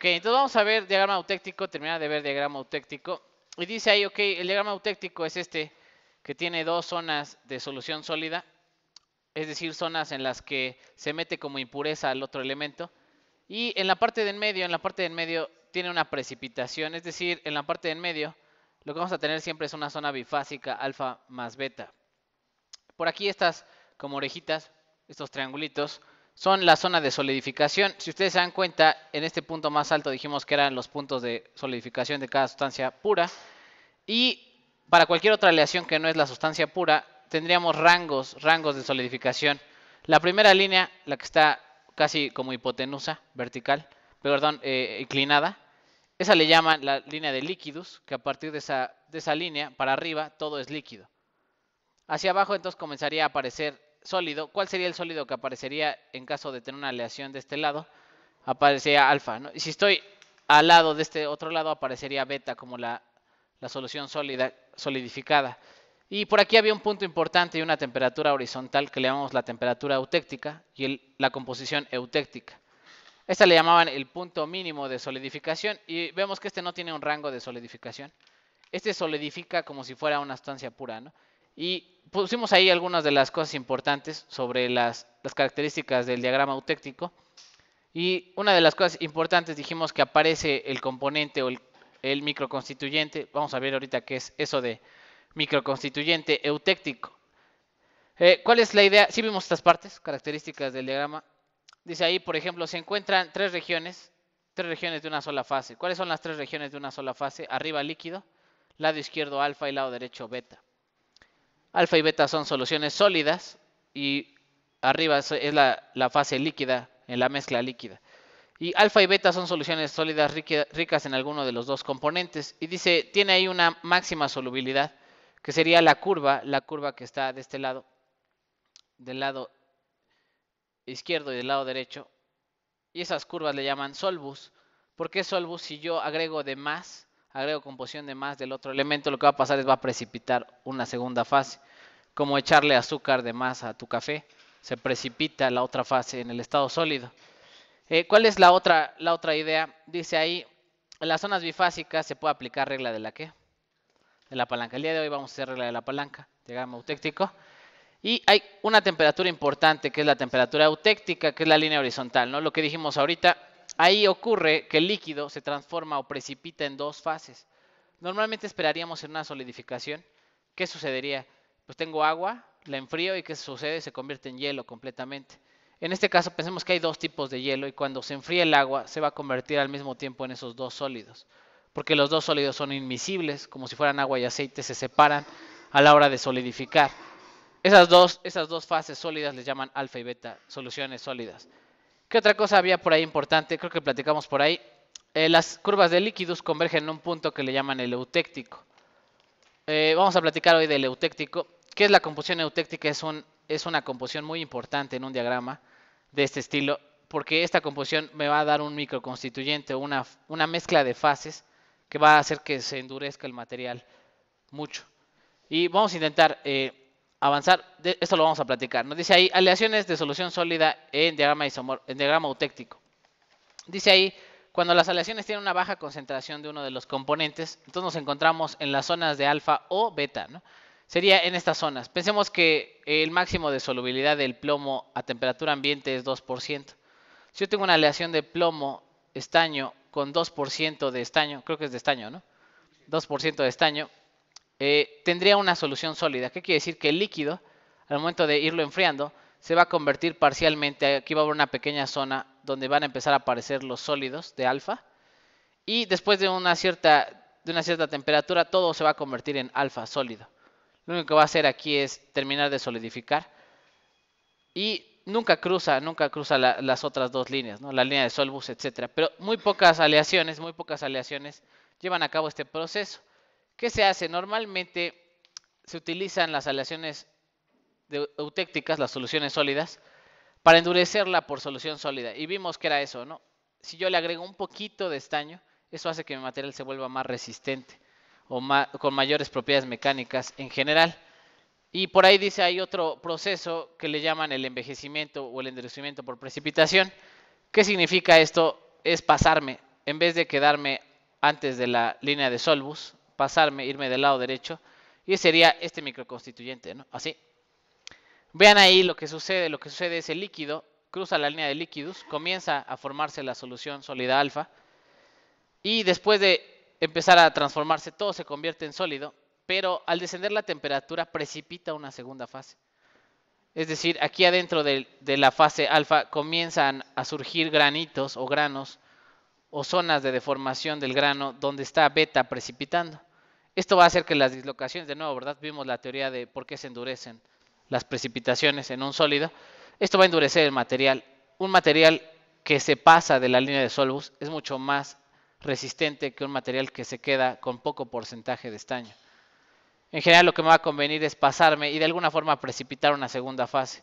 Ok, entonces vamos a ver diagrama autéctico, terminar de ver diagrama autéctico. Y dice ahí, ok, el diagrama autéctico es este, que tiene dos zonas de solución sólida, es decir, zonas en las que se mete como impureza al otro elemento. Y en la parte de en medio, en la parte de en medio tiene una precipitación, es decir, en la parte de en medio lo que vamos a tener siempre es una zona bifásica alfa más beta. Por aquí estas como orejitas, estos triangulitos, son la zona de solidificación. Si ustedes se dan cuenta, en este punto más alto dijimos que eran los puntos de solidificación de cada sustancia pura. Y para cualquier otra aleación que no es la sustancia pura, tendríamos rangos, rangos de solidificación. La primera línea, la que está casi como hipotenusa, vertical, perdón, eh, inclinada, esa le llaman la línea de líquidos, que a partir de esa, de esa línea para arriba todo es líquido. Hacia abajo entonces comenzaría a aparecer sólido, ¿cuál sería el sólido que aparecería en caso de tener una aleación de este lado? Aparecería alfa, ¿no? Y si estoy al lado de este otro lado, aparecería beta como la, solución sólida, solidificada. Y por aquí había un punto importante y una temperatura horizontal que le llamamos la temperatura eutéctica y la composición eutéctica. Esta le llamaban el punto mínimo de solidificación y vemos que este no tiene un rango de solidificación. Este solidifica como si fuera una sustancia pura, ¿no? Y pusimos ahí algunas de las cosas importantes sobre las, características del diagrama eutéctico. Y una de las cosas importantes dijimos que aparece el componente o el, microconstituyente. Vamos a ver ahorita qué es eso de microconstituyente eutéctico. Eh, ¿Cuál es la idea? si vimos estas partes, características del diagrama. Dice ahí, por ejemplo, se encuentran tres regiones, tres regiones de una sola fase. ¿Cuáles son las tres regiones de una sola fase? Arriba líquido, lado izquierdo alfa y lado derecho beta. Alfa y beta son soluciones sólidas y arriba es la, fase líquida, en la mezcla líquida. Y alfa y beta son soluciones sólidas ricas en alguno de los dos componentes. Y dice, tiene ahí una máxima solubilidad, que sería la curva, la curva que está de este lado, del lado izquierdo y del lado derecho. Y esas curvas le llaman solvus. ¿Por qué solvus? Si yo agrego de más agrego composición de más del otro elemento, lo que va a pasar es va a precipitar una segunda fase. Como echarle azúcar de más a tu café, se precipita la otra fase en el estado sólido. Eh, ¿Cuál es la otra, la otra idea? Dice ahí, en las zonas bifásicas se puede aplicar regla de la qué? De la palanca. El día de hoy vamos a hacer regla de la palanca, digamos eutéctico. Y hay una temperatura importante que es la temperatura eutéctica, que es la línea horizontal, ¿no? Lo que dijimos ahorita, Ahí ocurre que el líquido se transforma o precipita en dos fases. Normalmente esperaríamos en una solidificación. ¿Qué sucedería? Pues tengo agua, la enfrío y ¿qué sucede? Se convierte en hielo completamente. En este caso pensemos que hay dos tipos de hielo y cuando se enfríe el agua se va a convertir al mismo tiempo en esos dos sólidos, porque los dos sólidos son inmisibles, como si fueran agua y aceite, se separan a la hora de solidificar. Esas dos, esas dos fases sólidas les llaman alfa y beta, soluciones sólidas. ¿Qué otra cosa había por ahí importante? Creo que platicamos por ahí. Eh, las curvas de líquidos convergen en un punto que le llaman el eutéctico. Eh, vamos a platicar hoy del eutéctico. ¿Qué es la composición eutéctica? Es, una composición muy importante en un diagrama de este estilo, porque esta composición me va a dar un microconstituyente, una, una mezcla de fases que va a hacer que se endurezca el material mucho. Y vamos a intentar eh, avanzar, esto lo vamos a platicar. Nos dice ahí, aleaciones de solución sólida en diagrama, en diagrama eutéctico. Dice ahí, cuando las aleaciones tienen una baja concentración de uno de los componentes, entonces nos encontramos en las zonas de alfa o beta, ¿no? Sería en estas zonas. Pensemos que el máximo de solubilidad del plomo a temperatura ambiente es 2%. Si yo tengo una aleación de plomo, estaño, con 2% de estaño, creo que es de estaño, ¿no? 2% de estaño, eh, tendría una solución sólida. ¿Qué quiere decir? Que el líquido, al momento de irlo enfriando, se va a convertir parcialmente, aquí va a haber una pequeña zona donde van a empezar a aparecer los sólidos de alfa, y después de una cierta, de una cierta temperatura todo se va a convertir en alfa sólido. Lo único que va a hacer aquí es terminar de solidificar y nunca cruza, nunca cruza las otras dos líneas, ¿no? la línea de Solbus, etcétera. Pero muy pocas aleaciones, muy pocas aleaciones llevan a cabo este proceso. ¿Qué se hace? Normalmente se utilizan las aleaciones eutécticas, las soluciones sólidas, para endurecerla por solución sólida. Y vimos que era eso, ¿no? Si yo le agrego un poquito de estaño, eso hace que mi material se vuelva más resistente o con mayores propiedades mecánicas en general. Y por ahí dice, hay otro proceso que le llaman el envejecimiento o el endurecimiento por precipitación. ¿Qué significa esto? Es pasarme, en vez de quedarme antes de la línea de solvus, pasarme, irme del lado derecho. Y sería este microconstituyente, ¿no? Así. Vean ahí lo que sucede. Lo que sucede es el líquido cruza la línea de líquidos, comienza a formarse la solución sólida alfa. Y después de empezar a transformarse, todo se convierte en sólido. Pero al descender la temperatura, precipita una segunda fase. Es decir, aquí adentro de, la fase alfa comienzan a surgir granitos o granos o zonas de deformación del grano donde está beta precipitando. Esto va a hacer que las dislocaciones, de nuevo, ¿verdad? Vimos la teoría de por qué se endurecen las precipitaciones en un sólido. Esto va a endurecer el material. Un material que se pasa de la línea de solvus es mucho más resistente que un material que se queda con poco porcentaje de estaño. En general lo que me va a convenir es pasarme y de alguna forma precipitar una segunda fase.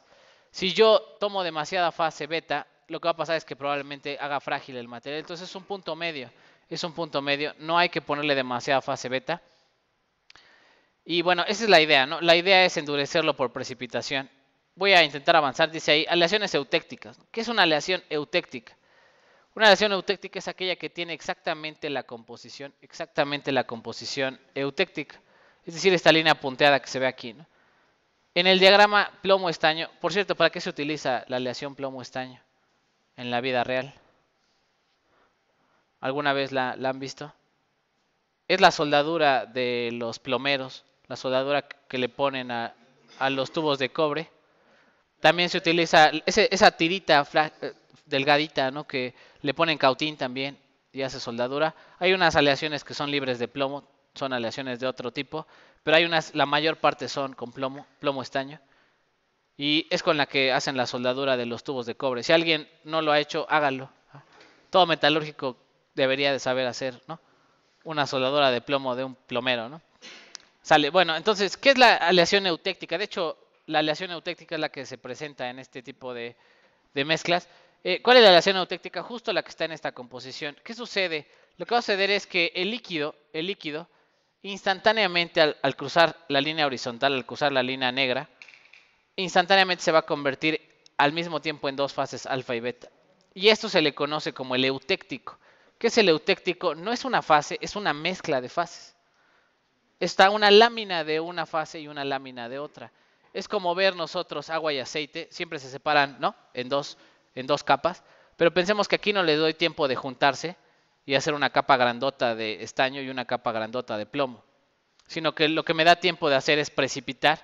Si yo tomo demasiada fase beta, lo que va a pasar es que probablemente haga frágil el material. Entonces es un punto medio, es un punto medio. No hay que ponerle demasiada fase beta. Y bueno, esa es la idea, ¿no? La idea es endurecerlo por precipitación. Voy a intentar avanzar, dice ahí, aleaciones eutécticas. ¿Qué es una aleación eutéctica? Una aleación eutéctica es aquella que tiene exactamente la composición, exactamente la composición eutéctica. Es decir, esta línea punteada que se ve aquí, ¿no? En el diagrama plomo-estaño, por cierto, ¿para qué se utiliza la aleación plomo-estaño en la vida real? ¿Alguna vez la, han visto? Es la soldadura de los plomeros la soldadura que le ponen a, los tubos de cobre. También se utiliza esa tirita eh, delgadita ¿no? que le ponen cautín también y hace soldadura. Hay unas aleaciones que son libres de plomo, son aleaciones de otro tipo, pero hay unas, la mayor parte son con plomo, plomo estaño. Y es con la que hacen la soldadura de los tubos de cobre. Si alguien no lo ha hecho, hágalo. Todo metalúrgico debería de saber hacer, ¿no? Una soldadura de plomo de un plomero, ¿no? Bueno, entonces, ¿qué es la aleación eutéctica? De hecho, la aleación eutéctica es la que se presenta en este tipo de, mezclas. Eh, ¿Cuál es la aleación eutéctica? Justo la que está en esta composición. ¿Qué sucede? Lo que va a suceder es que el líquido, el líquido, instantáneamente al, al cruzar la línea horizontal, al cruzar la línea negra, instantáneamente se va a convertir al mismo tiempo en dos fases alfa y beta. Y esto se le conoce como el eutéctico. ¿Qué es el eutéctico? No es una fase, es una mezcla de fases está una lámina de una fase y una lámina de otra. Es como ver nosotros agua y aceite, siempre se separan, ¿no? En dos, en dos capas, pero pensemos que aquí no le doy tiempo de juntarse y hacer una capa grandota de estaño y una capa grandota de plomo, sino que lo que me da tiempo de hacer es precipitar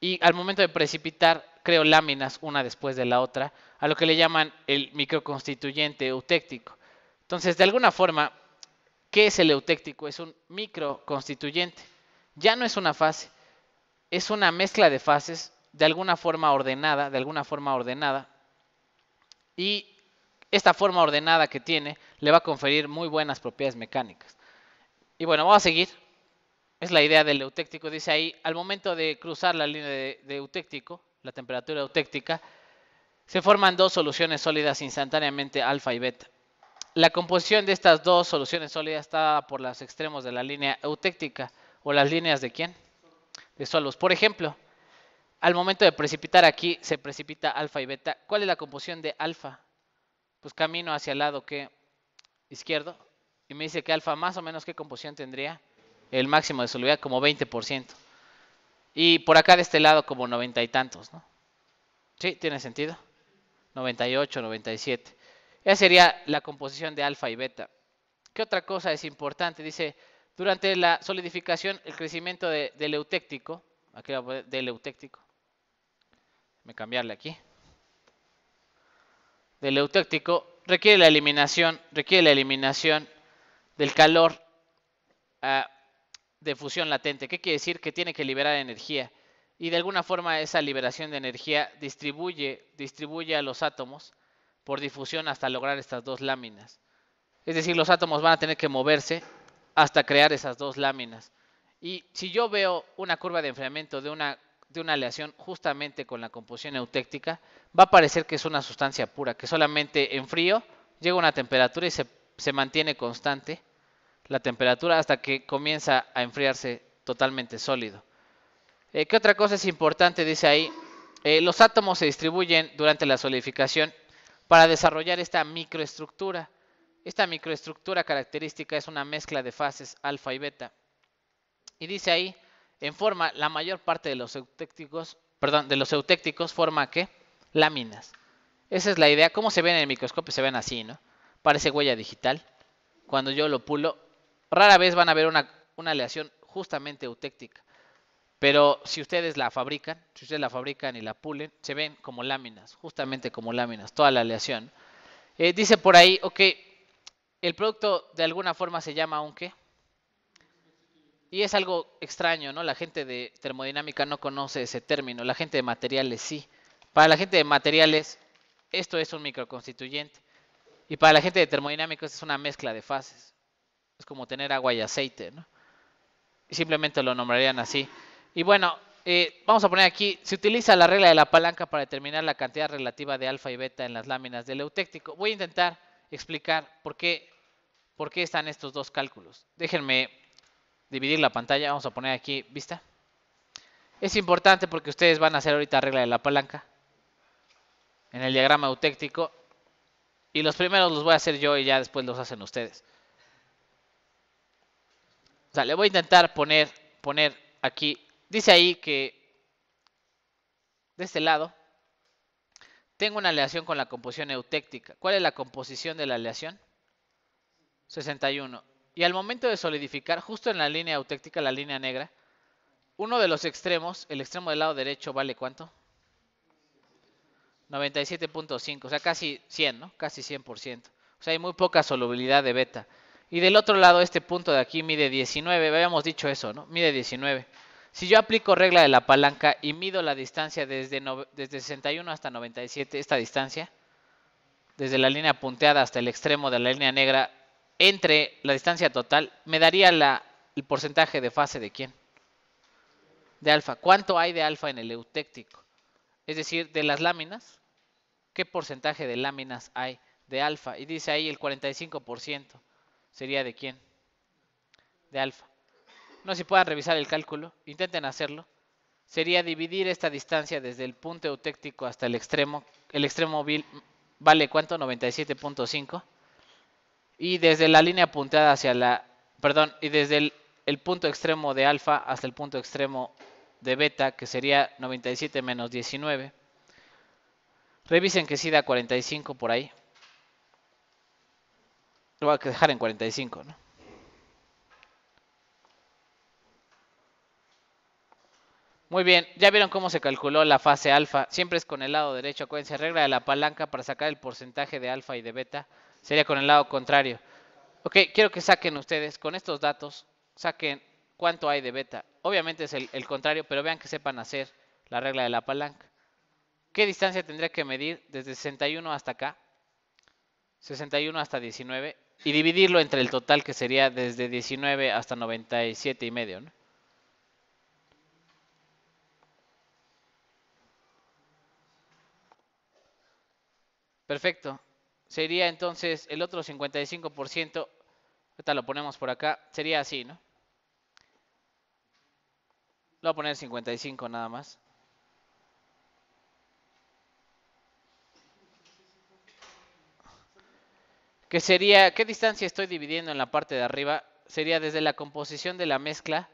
y al momento de precipitar creo láminas una después de la otra, a lo que le llaman el microconstituyente eutéctico. Entonces, de alguna forma, ¿Qué es el eutéctico? Es un microconstituyente. Ya no es una fase, es una mezcla de fases de alguna forma ordenada, de alguna forma ordenada. Y esta forma ordenada que tiene le va a conferir muy buenas propiedades mecánicas. Y bueno, vamos a seguir. Es la idea del eutéctico. Dice ahí, al momento de cruzar la línea de eutéctico, la temperatura eutéctica, se forman dos soluciones sólidas instantáneamente, alfa y beta. La composición de estas dos soluciones sólidas está por los extremos de la línea eutéctica o las líneas de quién? De solos. Por ejemplo, al momento de precipitar aquí se precipita alfa y beta. ¿Cuál es la composición de alfa? Pues camino hacia el lado que izquierdo y me dice que alfa más o menos qué composición tendría el máximo de solubilidad como 20%. Y por acá de este lado como noventa y tantos, ¿no? Sí, tiene sentido. 98, 97. Esa sería la composición de alfa y beta. ¿Qué otra cosa es importante? Dice, durante la solidificación, el crecimiento del eutéctico, aquí a poner del eutéctico, me cambiarle aquí, del eutéctico requiere la eliminación, requiere la eliminación del calor ah, de fusión latente. ¿Qué quiere decir? Que tiene que liberar energía. Y de alguna forma esa liberación de energía distribuye, distribuye a los átomos por difusión hasta lograr estas dos láminas. Es decir, los átomos van a tener que moverse hasta crear esas dos láminas. Y si yo veo una curva de enfriamiento de una, de una aleación justamente con la composición eutéctica, va a parecer que es una sustancia pura, que solamente en frío llega a una temperatura y se, se mantiene constante la temperatura hasta que comienza a enfriarse totalmente sólido. Eh, ¿Qué otra cosa es importante? Dice ahí, eh, los átomos se distribuyen durante la solidificación para desarrollar esta microestructura. Esta microestructura característica es una mezcla de fases alfa y beta. Y dice ahí, en forma, la mayor parte de los eutécticos, perdón, de los eutécticos forma ¿qué? Láminas. Esa es la idea. ¿Cómo se ven en el microscopio? Se ven así, ¿no? Parece huella digital. Cuando yo lo pulo, rara vez van a ver una aleación justamente eutéctica. Pero si ustedes la fabrican, si ustedes la fabrican y la pulen, se ven como láminas, justamente como láminas, toda la aleación. Eh, dice por ahí, ok, el producto de alguna forma se llama un qué. Y es algo extraño, ¿no? La gente de termodinámica no conoce ese término, la gente de materiales sí. Para la gente de materiales, esto es un microconstituyente. Y para la gente de termodinámica, es una mezcla de fases. Es como tener agua y aceite, ¿no? Y simplemente lo nombrarían así. Y bueno, eh, vamos a poner aquí, se utiliza la regla de la palanca para determinar la cantidad relativa de alfa y beta en las láminas del eutéctico. Voy a intentar explicar por qué, por qué están estos dos cálculos. Déjenme dividir la pantalla, vamos a poner aquí, ¿vista? Es importante porque ustedes van a hacer ahorita regla de la palanca en el diagrama eutéctico y los primeros los voy a hacer yo y ya después los hacen ustedes. O sea, le voy a intentar poner, poner aquí Dice ahí que de este lado tengo una aleación con la composición eutéctica. ¿Cuál es la composición de la aleación? 61. Y al momento de solidificar, justo en la línea eutéctica, la línea negra, uno de los extremos, el extremo del lado derecho, ¿vale cuánto? 97.5, o sea, casi 100, ¿no? Casi 100%. O sea, hay muy poca solubilidad de beta. Y del otro lado, este punto de aquí mide 19, habíamos dicho eso, ¿no? Mide 19. Si yo aplico regla de la palanca y mido la distancia desde, desde 61 hasta 97, esta distancia, desde la línea punteada hasta el extremo de la línea negra, entre la distancia total, me daría la, el porcentaje de fase de quién? De alfa. ¿Cuánto hay de alfa en el eutéctico? Es decir, de las láminas, ¿qué porcentaje de láminas hay de alfa? Y dice ahí el 45%. ¿Sería de quién? De alfa. No sé si puedan revisar el cálculo, intenten hacerlo. Sería dividir esta distancia desde el punto eutéctico hasta el extremo. El extremo vale cuánto? 97.5. Y desde la línea punteada hacia la... Perdón, y desde el, punto extremo de alfa hasta el punto extremo de beta, que sería 97 menos 19. Revisen que sí da 45 por ahí. Lo voy a dejar en 45, ¿no? Muy bien, ya vieron cómo se calculó la fase alfa. Siempre es con el lado derecho, acuérdense, regla de la palanca para sacar el porcentaje de alfa y de beta. Sería con el lado contrario. Ok, quiero que saquen ustedes, con estos datos, saquen cuánto hay de beta. Obviamente es el, el contrario, pero vean que sepan hacer la regla de la palanca. ¿Qué distancia tendría que medir desde 61 hasta acá? 61 hasta 19 y dividirlo entre el total que sería desde 19 hasta 97 y medio, ¿no? Perfecto. Sería entonces el otro 55%, ahorita lo ponemos por acá, sería así, ¿no? Lo voy a poner 55 nada más. que sería, ¿qué distancia estoy dividiendo en la parte de arriba? Sería desde la composición de la mezcla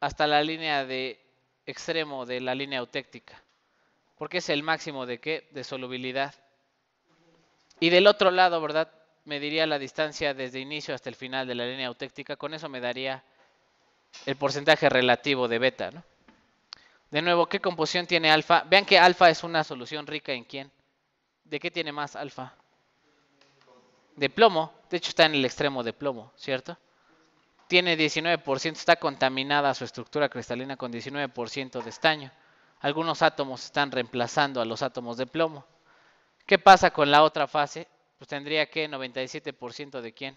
hasta la línea de extremo de la línea autéctica, porque es el máximo de qué? De solubilidad. Y del otro lado, ¿verdad? Me diría la distancia desde inicio hasta el final de la línea autéctica. Con eso me daría el porcentaje relativo de beta, ¿no? De nuevo, ¿qué composición tiene alfa? Vean que alfa es una solución rica en quién. ¿De qué tiene más alfa? De plomo. De hecho, está en el extremo de plomo, ¿cierto? Tiene 19%, está contaminada su estructura cristalina con 19% de estaño. Algunos átomos están reemplazando a los átomos de plomo. ¿Qué pasa con la otra fase? Pues tendría que 97% de quién?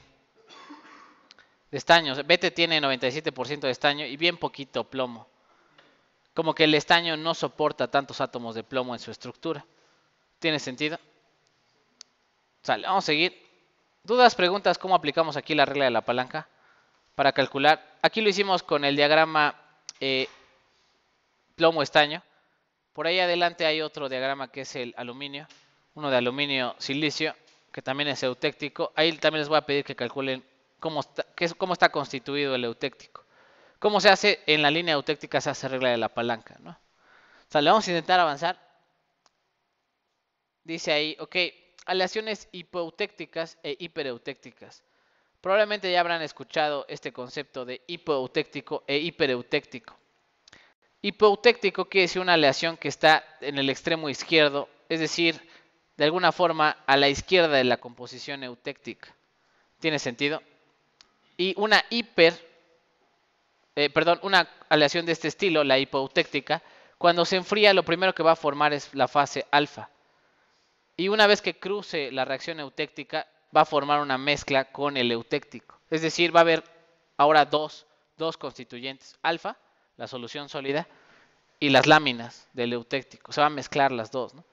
De estaño. Vete tiene 97% de estaño y bien poquito plomo. Como que el estaño no soporta tantos átomos de plomo en su estructura. ¿Tiene sentido? vamos a seguir. ¿Dudas, preguntas? ¿Cómo aplicamos aquí la regla de la palanca? Para calcular. Aquí lo hicimos con el diagrama eh, plomo-estaño. Por ahí adelante hay otro diagrama que es el aluminio uno de aluminio silicio, que también es eutéctico. Ahí también les voy a pedir que calculen cómo está, cómo está constituido el eutéctico. ¿Cómo se hace en la línea eutéctica? Se hace regla de la palanca. vamos a intentar avanzar. Dice ahí, ok, aleaciones hipoeutécticas e hipereutécticas. Probablemente ya habrán escuchado este concepto de hipoutéctico e hipereutéctico. hipoeutéctico quiere decir una aleación que está en el extremo izquierdo, es decir, de alguna forma a la izquierda de la composición eutéctica. ¿Tiene sentido? Y una hiper, eh, perdón, una aleación de este estilo, la hipoutéctica, cuando se enfría lo primero que va a formar es la fase alfa. Y una vez que cruce la reacción eutéctica, va a formar una mezcla con el eutéctico. Es decir, va a haber ahora dos, dos constituyentes, alfa, la solución sólida, y las láminas del eutéctico. Se van a mezclar las dos. ¿no?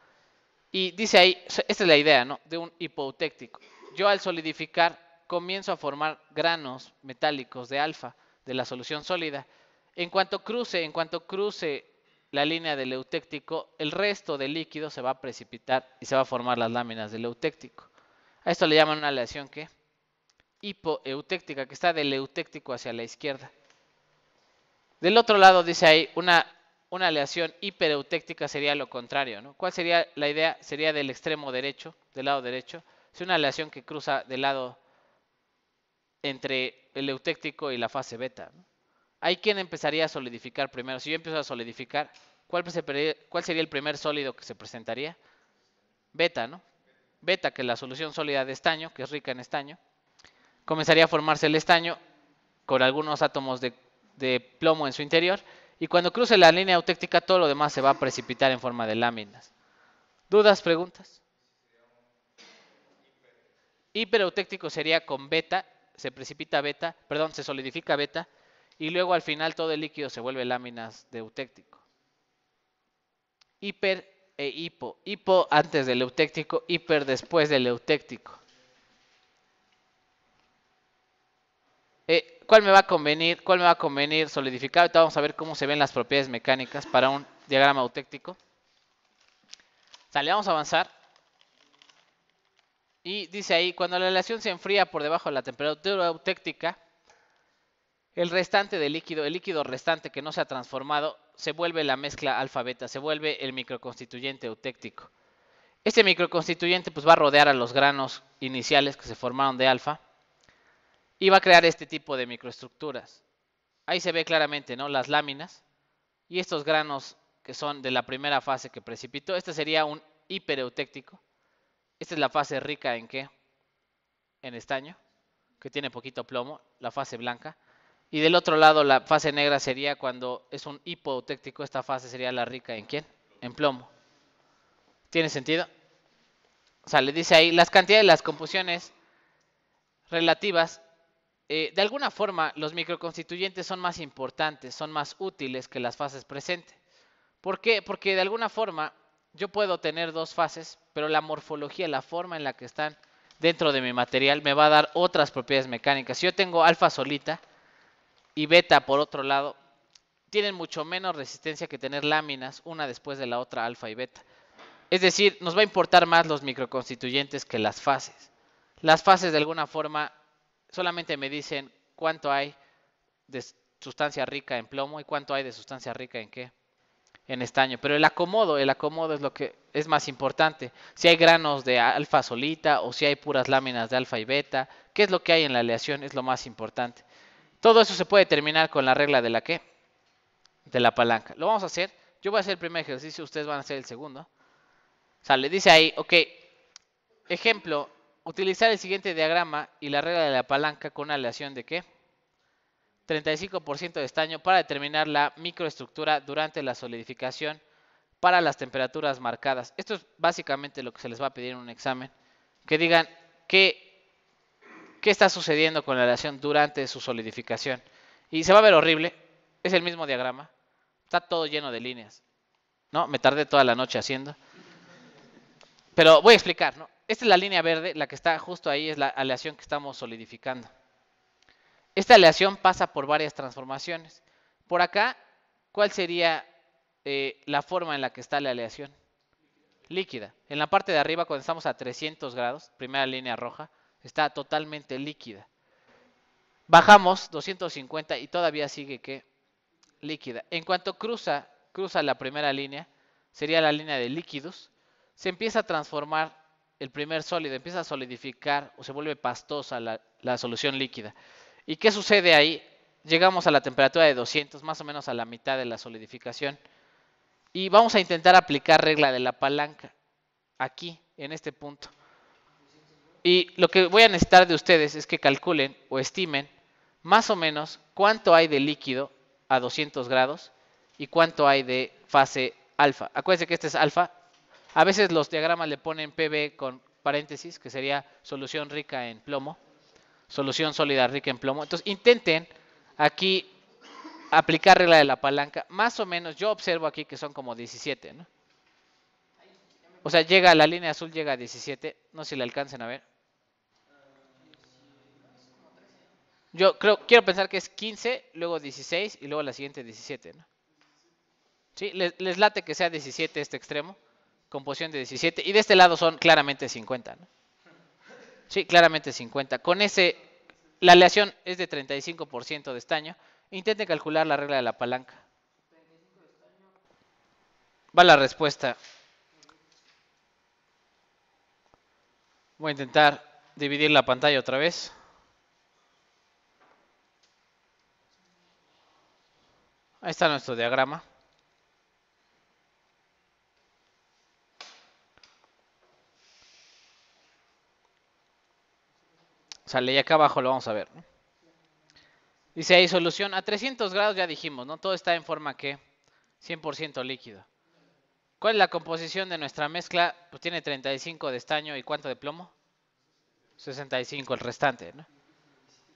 Y dice ahí, esta es la idea, ¿no? De un hipotéctico. Yo al solidificar comienzo a formar granos metálicos de alfa de la solución sólida. En cuanto cruce, en cuanto cruce la línea del eutéctico, el resto del líquido se va a precipitar y se va a formar las láminas del eutéctico. A esto le llaman una aleación que hipoeutéctica, que está del eutéctico hacia la izquierda. Del otro lado dice ahí una una aleación hipereutéctica sería lo contrario, ¿no? ¿Cuál sería la idea? Sería del extremo derecho, del lado derecho. Es una aleación que cruza del lado entre el eutéctico y la fase beta. Hay quien empezaría a solidificar primero. Si yo empiezo a solidificar, ¿cuál, sería el primer sólido que se presentaría? Beta, ¿no? Beta, que es la solución sólida de estaño, que es rica en estaño. Comenzaría a formarse el estaño con algunos átomos de, de plomo en su interior y cuando cruce la línea eutéctica, todo lo demás se va a precipitar en forma de láminas. ¿Dudas, preguntas? Hipereutéctico sería con beta, se precipita beta, perdón, se solidifica beta y luego al final todo el líquido se vuelve láminas de eutéctico. Hiper e hipo. Hipo antes del eutéctico, hiper después del eutéctico. cuál me va a convenir, cuál me va a convenir solidificado. vamos a ver cómo se ven las propiedades mecánicas para un diagrama eutéctico. Sale, vamos a avanzar. Y dice ahí, cuando la aleación se enfría por debajo de la temperatura autéctica, el restante de líquido, el líquido restante que no se ha transformado, se vuelve la mezcla alfa-beta, se vuelve el microconstituyente eutéctico. Este microconstituyente pues, va a rodear a los granos iniciales que se formaron de alfa Iba a crear este tipo de microestructuras. Ahí se ve claramente, ¿no? Las láminas y estos granos que son de la primera fase que precipitó. Este sería un hipereutéctico. Esta es la fase rica en qué? En estaño, que tiene poquito plomo, la fase blanca. Y del otro lado, la fase negra sería cuando es un hipoeutéctico, esta fase sería la rica en quién? En plomo. ¿Tiene sentido? O sea, le dice ahí, las cantidades de las composiciones relativas eh, de alguna forma, los microconstituyentes son más importantes, son más útiles que las fases presentes. ¿Por qué? Porque de alguna forma yo puedo tener dos fases, pero la morfología, la forma en la que están dentro de mi material me va a dar otras propiedades mecánicas. Si yo tengo alfa solita y beta por otro lado, tienen mucho menos resistencia que tener láminas una después de la otra alfa y beta. Es decir, nos va a importar más los microconstituyentes que las fases. Las fases de alguna forma solamente me dicen cuánto hay de sustancia rica en plomo y cuánto hay de sustancia rica en qué? En estaño. Pero el acomodo, el acomodo es lo que es más importante. Si hay granos de alfa solita o si hay puras láminas de alfa y beta, ¿qué es lo que hay en la aleación? Es lo más importante. Todo eso se puede terminar con la regla de la qué? De la palanca. Lo vamos a hacer. Yo voy a hacer el primer ejercicio, ustedes van a hacer el segundo. Sale. dice ahí, ok, ejemplo, Utilizar el siguiente diagrama y la regla de la palanca con una aleación de qué? 35% de estaño para determinar la microestructura durante la solidificación para las temperaturas marcadas. Esto es básicamente lo que se les va a pedir en un examen. Que digan qué, qué está sucediendo con la aleación durante su solidificación. Y se va a ver horrible. Es el mismo diagrama. Está todo lleno de líneas. ¿No? Me tardé toda la noche haciendo. Pero voy a explicar, ¿no? Esta es la línea verde, la que está justo ahí es la aleación que estamos solidificando. Esta aleación pasa por varias transformaciones. Por acá, ¿cuál sería eh, la forma en la que está la aleación? Líquida. En la parte de arriba, cuando estamos a 300 grados, primera línea roja, está totalmente líquida. Bajamos 250 y todavía sigue que líquida. En cuanto cruza, cruza la primera línea, sería la línea de líquidos, se empieza a transformar el primer sólido, empieza a solidificar o se vuelve pastosa la, solución líquida. ¿Y qué sucede ahí? Llegamos a la temperatura de 200, más o menos a la mitad de la solidificación. Y vamos a intentar aplicar regla de la palanca aquí, en este punto. Y lo que voy a necesitar de ustedes es que calculen o estimen más o menos cuánto hay de líquido a 200 grados y cuánto hay de fase alfa. Acuérdense que este es alfa a veces los diagramas le ponen PB con paréntesis, que sería solución rica en plomo, solución sólida rica en plomo. Entonces intenten aquí aplicar regla de la palanca. Más o menos, yo observo aquí que son como 17, ¿no? O sea, llega la línea azul, llega a 17. No sé si le alcancen a ver. Yo creo, quiero pensar que es 15, luego 16 y luego la siguiente 17, ¿no? les late que sea 17 este extremo? composición de 17. Y de este lado son claramente 50. Sí, claramente 50. Con ese, la aleación es de 35% de estaño. Intente calcular la regla de la palanca. Va la respuesta. Voy a intentar dividir la pantalla otra vez. Ahí está nuestro diagrama. Sale y acá abajo lo vamos a ver. Dice ahí solución a 300 grados, ya dijimos, ¿no? Todo está en forma que 100% líquido. ¿Cuál es la composición de nuestra mezcla? Pues tiene 35 de estaño y cuánto de plomo? 65 el restante, ¿no?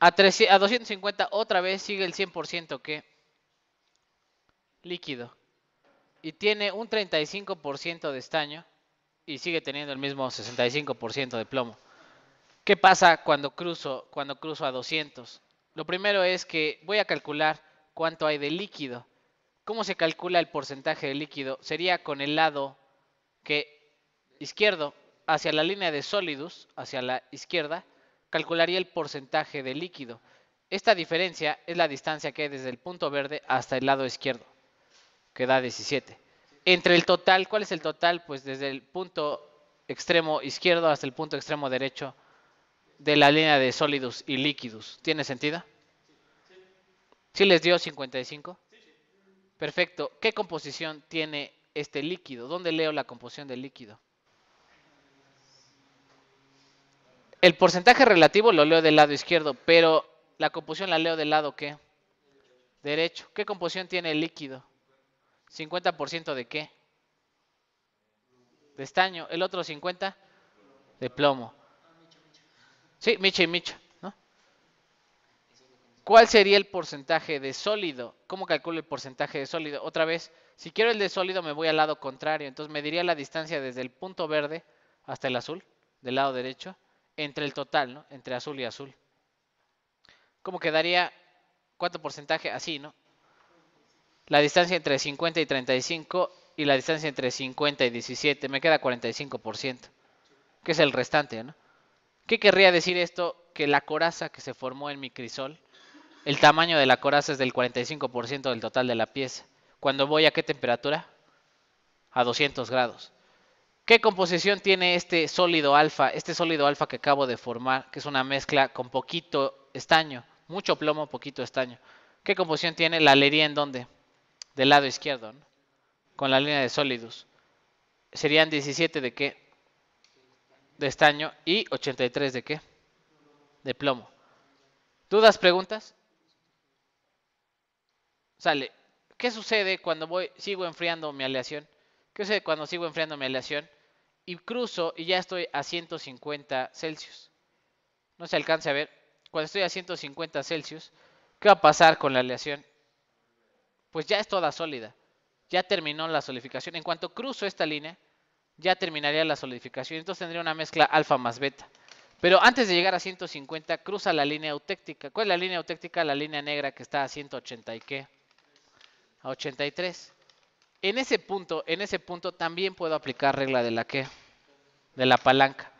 A, a 250 otra vez sigue el 100% que líquido. Y tiene un 35% de estaño y sigue teniendo el mismo 65% de plomo. ¿Qué pasa cuando cruzo, cuando cruzo a 200? Lo primero es que voy a calcular cuánto hay de líquido. ¿Cómo se calcula el porcentaje de líquido? Sería con el lado que izquierdo hacia la línea de sólidos, hacia la izquierda, calcularía el porcentaje de líquido. Esta diferencia es la distancia que hay desde el punto verde hasta el lado izquierdo, que da 17. Entre el total, ¿cuál es el total? Pues desde el punto extremo izquierdo hasta el punto extremo derecho de la línea de sólidos y líquidos. ¿Tiene sentido? Sí, sí. les dio 55? Sí, Perfecto. ¿Qué composición tiene este líquido? ¿Dónde leo la composición del líquido? El porcentaje relativo lo leo del lado izquierdo, pero la composición la leo del lado ¿qué? Derecho. ¿Qué composición tiene el líquido? 50% de qué? De estaño. ¿El otro 50? De plomo. Sí, micha y micha. ¿no? ¿Cuál sería el porcentaje de sólido? ¿Cómo calculo el porcentaje de sólido? Otra vez, si quiero el de sólido me voy al lado contrario, entonces me diría la distancia desde el punto verde hasta el azul, del lado derecho, entre el total, ¿no? entre azul y azul. ¿Cómo quedaría? ¿Cuánto porcentaje? Así, ¿no? La distancia entre 50 y 35 y la distancia entre 50 y 17 me queda 45%, que es el restante, ¿no? ¿Qué querría decir esto? Que la coraza que se formó en mi crisol, el tamaño de la coraza es del 45% del total de la pieza. ¿Cuándo voy a qué temperatura? A 200 grados. ¿Qué composición tiene este sólido alfa, este sólido alfa que acabo de formar, que es una mezcla con poquito estaño, mucho plomo, poquito estaño? ¿Qué composición tiene la alería en dónde? Del lado izquierdo, ¿no? con la línea de sólidos. Serían 17 de qué? de estaño y 83 de qué? De plomo. ¿Dudas, preguntas? Sale. ¿Qué sucede cuando voy, sigo enfriando mi aleación? ¿Qué sucede cuando sigo enfriando mi aleación? Y cruzo y ya estoy a 150 Celsius. No se alcance a ver. Cuando estoy a 150 Celsius, ¿qué va a pasar con la aleación? Pues ya es toda sólida. Ya terminó la solidificación. En cuanto cruzo esta línea, ya terminaría la solidificación. Entonces tendría una mezcla alfa más beta. Pero antes de llegar a 150, cruza la línea eutéctica. ¿Cuál es la línea eutéctica? La línea negra que está a 180 y qué? A 83. En ese punto, en ese punto también puedo aplicar regla de la qué? De la palanca.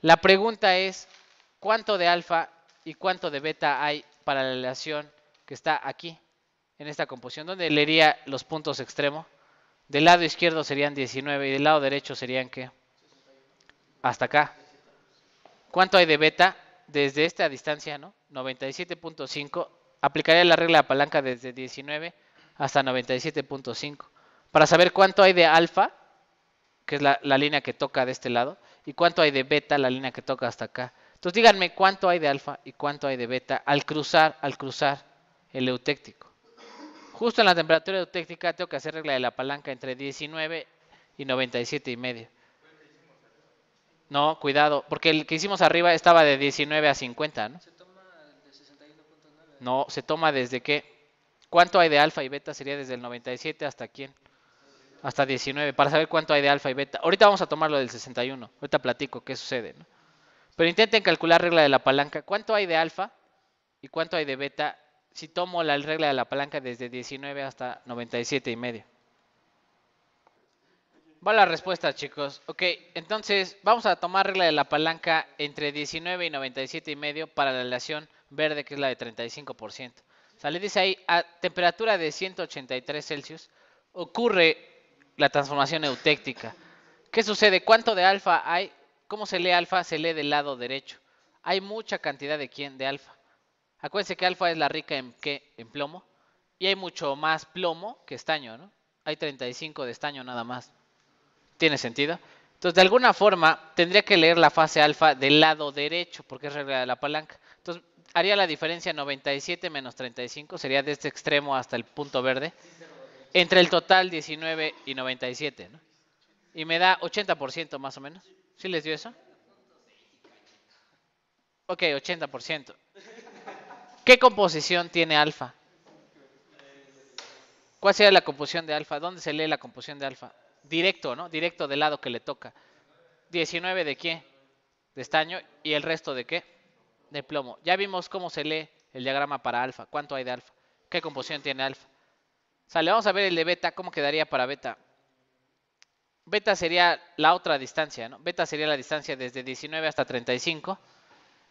La pregunta es, ¿cuánto de alfa y cuánto de beta hay para la aleación que está aquí? En esta composición, ¿dónde leería los puntos extremos? Del lado izquierdo serían 19 y del lado derecho serían qué? Hasta acá. ¿Cuánto hay de beta desde esta distancia, no? 97.5. Aplicaría la regla de palanca desde 19 hasta 97.5. Para saber cuánto hay de alfa, que es la, la, línea que toca de este lado, y cuánto hay de beta, la línea que toca hasta acá. Entonces díganme cuánto hay de alfa y cuánto hay de beta al cruzar, al cruzar el eutéctico. Justo en la temperatura técnica tengo que hacer regla de la palanca entre 19 y 97 y medio. No, cuidado, porque el que hicimos arriba estaba de 19 a 50, ¿no? Se toma de 61.9. No, se toma desde qué? ¿Cuánto hay de alfa y beta? Sería desde el 97 hasta quién? Hasta 19, para saber cuánto hay de alfa y beta. Ahorita vamos a tomar lo del 61. Ahorita platico qué sucede, ¿no? Pero intenten calcular regla de la palanca. ¿Cuánto hay de alfa y cuánto hay de beta si tomo la regla de la palanca desde 19 hasta 97 y medio? Va la respuesta, chicos. Ok, entonces vamos a tomar regla de la palanca entre 19 y 97 y medio para la relación verde, que es la de 35%. Sale dice ahí, a temperatura de 183 Celsius ocurre la transformación eutéctica. ¿Qué sucede? ¿Cuánto de alfa hay? ¿Cómo se lee alfa? Se lee del lado derecho. Hay mucha cantidad de quién? De alfa. Acuérdense que alfa es la rica en, ¿qué? en plomo. Y hay mucho más plomo que estaño, ¿no? Hay 35 de estaño nada más. ¿Tiene sentido? Entonces, de alguna forma, tendría que leer la fase alfa del lado derecho, porque es regla de la palanca. Entonces, haría la diferencia 97 menos 35, sería de este extremo hasta el punto verde, entre el total 19 y 97, ¿no? Y me da 80% más o menos. ¿Sí les dio eso? Ok, 80%. ¿Qué composición tiene alfa? ¿Cuál sería la composición de alfa? ¿Dónde se lee la composición de alfa? Directo, ¿no? Directo del lado que le toca. 19 de qué? De estaño. ¿Y el resto de qué? De plomo. Ya vimos cómo se lee el diagrama para alfa. ¿Cuánto hay de alfa? ¿Qué composición tiene alfa? Sale, vamos a ver el de beta. ¿Cómo quedaría para beta? Beta sería la otra distancia, ¿no? Beta sería la distancia desde 19 hasta 35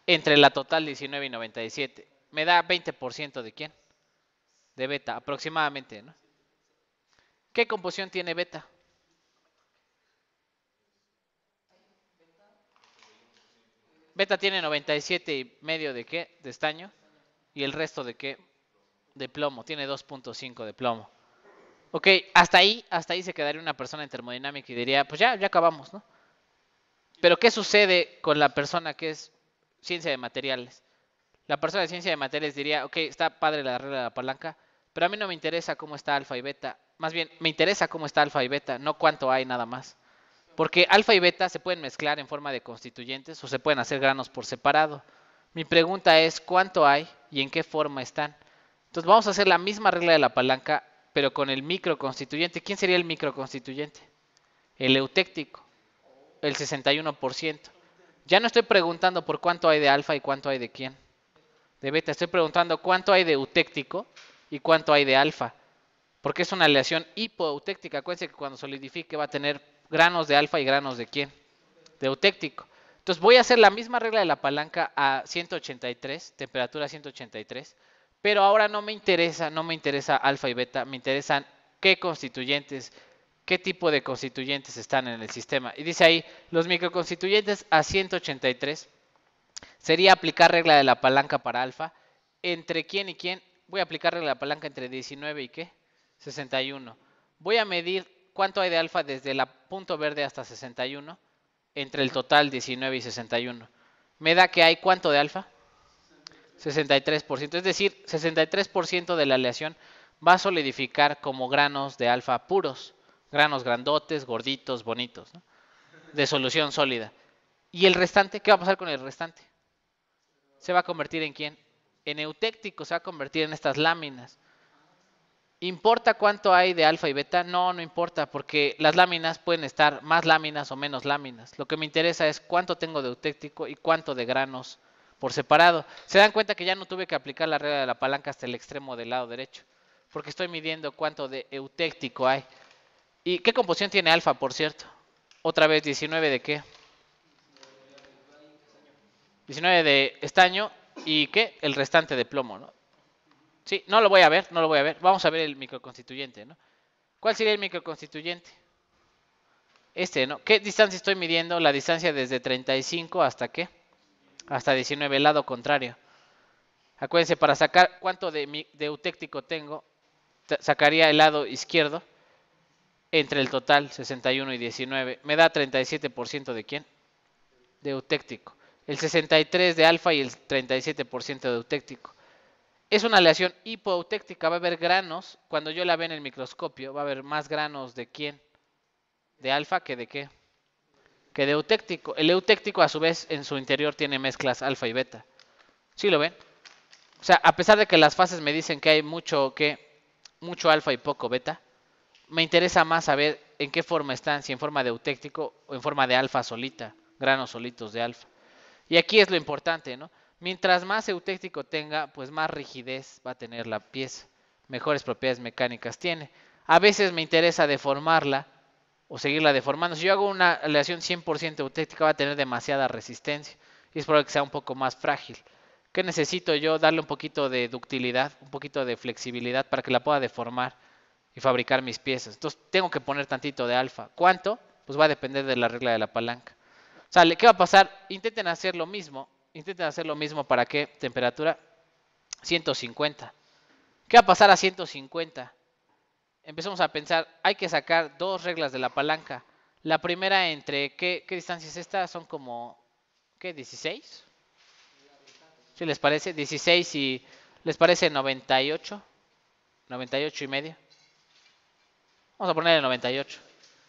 entre la total 19 y 97 me da 20% de quién? De beta, aproximadamente, ¿no? ¿Qué composición tiene beta? Beta tiene 97 y medio de qué? De estaño. ¿Y el resto de qué? De plomo. Tiene 2.5 de plomo. Ok, hasta ahí, hasta ahí se quedaría una persona en termodinámica y diría, pues ya, ya acabamos, ¿no? Pero ¿qué sucede con la persona que es ciencia de materiales? La persona de ciencia de materias diría, ok, está padre la regla de la palanca, pero a mí no me interesa cómo está alfa y beta. Más bien, me interesa cómo está alfa y beta, no cuánto hay nada más. Porque alfa y beta se pueden mezclar en forma de constituyentes o se pueden hacer granos por separado. Mi pregunta es cuánto hay y en qué forma están. Entonces vamos a hacer la misma regla de la palanca, pero con el microconstituyente. ¿Quién sería el microconstituyente? El eutéctico, el 61%. Ya no estoy preguntando por cuánto hay de alfa y cuánto hay de quién. De beta. estoy preguntando cuánto hay de eutéctico y cuánto hay de alfa. Porque es una aleación hipoeutéctica Acuérdense que cuando solidifique va a tener granos de alfa y granos de quién? De eutéctico. Entonces voy a hacer la misma regla de la palanca a 183, temperatura 183. Pero ahora no me interesa, no me interesa alfa y beta, me interesan qué constituyentes, qué tipo de constituyentes están en el sistema. Y dice ahí, los microconstituyentes a 183 sería aplicar regla de la palanca para alfa. ¿Entre quién y quién? Voy a aplicar regla de la palanca entre 19 y ¿qué? 61. Voy a medir cuánto hay de alfa desde el punto verde hasta 61 entre el total 19 y 61. Me da que hay cuánto de alfa? 63%. Es decir, 63% de la aleación va a solidificar como granos de alfa puros. Granos grandotes, gorditos, bonitos, de solución sólida. ¿Y el restante? ¿Qué va a pasar con el restante? se va a convertir en quién? En eutéctico, se va a convertir en estas láminas. ¿Importa cuánto hay de alfa y beta? No, no importa, porque las láminas pueden estar más láminas o menos láminas. Lo que me interesa es cuánto tengo de eutéctico y cuánto de granos por separado. Se dan cuenta que ya no tuve que aplicar la regla de la palanca hasta el extremo del lado derecho, porque estoy midiendo cuánto de eutéctico hay. ¿Y qué composición tiene alfa, por cierto? Otra vez 19 de qué? 19 de estaño y ¿qué? El restante de plomo, ¿no? Sí, no lo voy a ver, no lo voy a ver. Vamos a ver el microconstituyente, ¿no? ¿Cuál sería el microconstituyente? Este, ¿no? ¿Qué distancia estoy midiendo? La distancia desde 35 hasta qué? Hasta 19, el lado contrario. Acuérdense, para sacar cuánto de, de tengo, sacaría el lado izquierdo entre el total, 61 y 19. Me da 37% de quién? De eutéctico el 63% de alfa y el 37% de eutéctico. Es una aleación hipoeutéctica, va a haber granos, cuando yo la ve en el microscopio, va a haber más granos de quién, de alfa que de qué, que de eutéctico. El eutéctico a su vez en su interior tiene mezclas alfa y beta. ¿Sí lo ven? O sea, a pesar de que las fases me dicen que hay mucho que mucho alfa y poco beta, me interesa más saber en qué forma están, si en forma de eutéctico o en forma de alfa solita, granos solitos de alfa. Y aquí es lo importante, ¿no? Mientras más eutéctico tenga, pues más rigidez va a tener la pieza, mejores propiedades mecánicas tiene. A veces me interesa deformarla o seguirla deformando. Si yo hago una aleación 100% eutéctica, va a tener demasiada resistencia y es probable que sea un poco más frágil. ¿Qué necesito yo? Darle un poquito de ductilidad, un poquito de flexibilidad para que la pueda deformar y fabricar mis piezas. Entonces tengo que poner tantito de alfa. ¿Cuánto? Pues va a depender de la regla de la palanca. Sale, ¿qué va a pasar? Intenten hacer lo mismo. Intenten hacer lo mismo para qué? Temperatura 150. ¿Qué va a pasar a 150? Empezamos a pensar, hay que sacar dos reglas de la palanca. La primera entre, ¿qué, qué distancia es esta? Son como, ¿qué? ¿16? Si les parece, 16 y les parece 98. 98 y medio. Vamos a ponerle 98.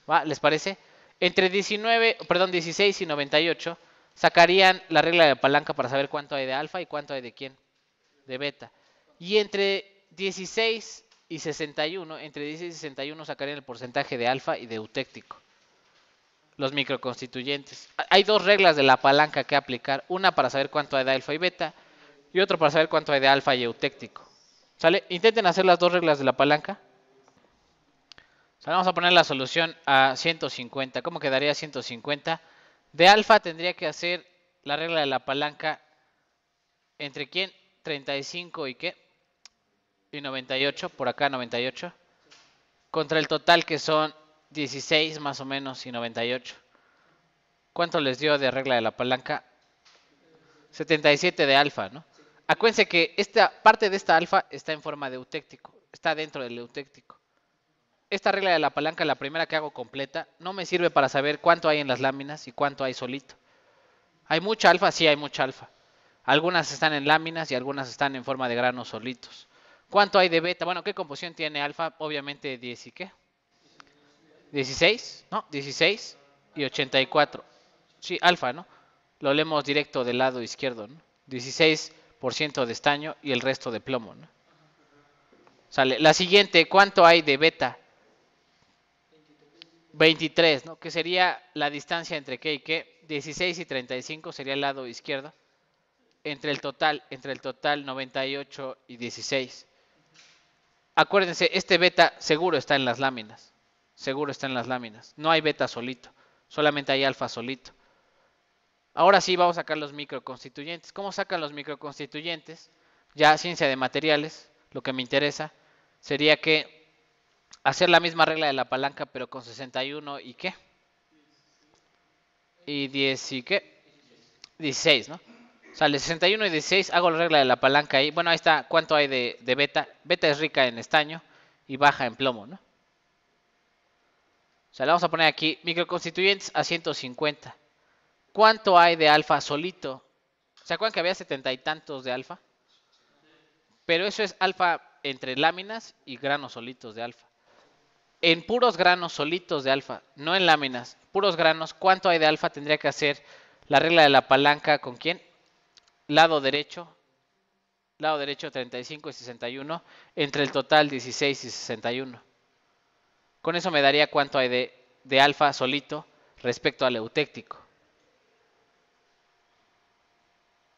¿Va? ¿Les parece? Entre 19, perdón, 16 y 98 sacarían la regla de palanca para saber cuánto hay de alfa y cuánto hay de quién, de beta. Y entre 16 y 61, entre 16 y 61 sacarían el porcentaje de alfa y de eutéctico. Los microconstituyentes. Hay dos reglas de la palanca que aplicar, una para saber cuánto hay de alfa y beta y otra para saber cuánto hay de alfa y eutéctico. ¿Sale? Intenten hacer las dos reglas de la palanca vamos a poner la solución a 150. ¿Cómo quedaría 150? De alfa tendría que hacer la regla de la palanca entre quién? 35 y qué? Y 98, por acá 98. Contra el total que son 16 más o menos y 98. ¿Cuánto les dio de regla de la palanca? 77 de alfa, ¿no? Acuérdense que esta parte de esta alfa está en forma de eutéctico, está dentro del eutéctico esta regla de la palanca, la primera que hago completa, no me sirve para saber cuánto hay en las láminas y cuánto hay solito. ¿Hay mucha alfa? Sí, hay mucha alfa. Algunas están en láminas y algunas están en forma de granos solitos. ¿Cuánto hay de beta? Bueno, ¿qué composición tiene alfa? Obviamente 10 y qué. 16, ¿no? 16 y 84. Sí, alfa, ¿no? Lo leemos directo del lado izquierdo, ¿no? 16% de estaño y el resto de plomo, ¿no? Sale. La siguiente, ¿cuánto hay de beta? 23, ¿no? Que sería la distancia entre qué y qué. 16 y 35 sería el lado izquierdo. Entre el total, entre el total 98 y 16. Acuérdense, este beta seguro está en las láminas. Seguro está en las láminas. No hay beta solito. Solamente hay alfa solito. Ahora sí vamos a sacar los microconstituyentes. ¿Cómo sacan los microconstituyentes? Ya ciencia de materiales, lo que me interesa sería que hacer la misma regla de la palanca, pero con 61 y qué? Y 10 y qué? 16, ¿no? Sale 61 y 16, hago la regla de la palanca ahí. Bueno, ahí está cuánto hay de, de beta. Beta es rica en estaño y baja en plomo, ¿no? O sea, le vamos a poner aquí microconstituyentes a 150. ¿Cuánto hay de alfa solito? ¿Se acuerdan que había setenta y tantos de alfa? Pero eso es alfa entre láminas y granos solitos de alfa en puros granos solitos de alfa, no en láminas, puros granos, ¿cuánto hay de alfa? Tendría que hacer la regla de la palanca con quién? Lado derecho, lado derecho 35 y 61, entre el total 16 y 61. Con eso me daría cuánto hay de, de alfa solito respecto al eutéctico.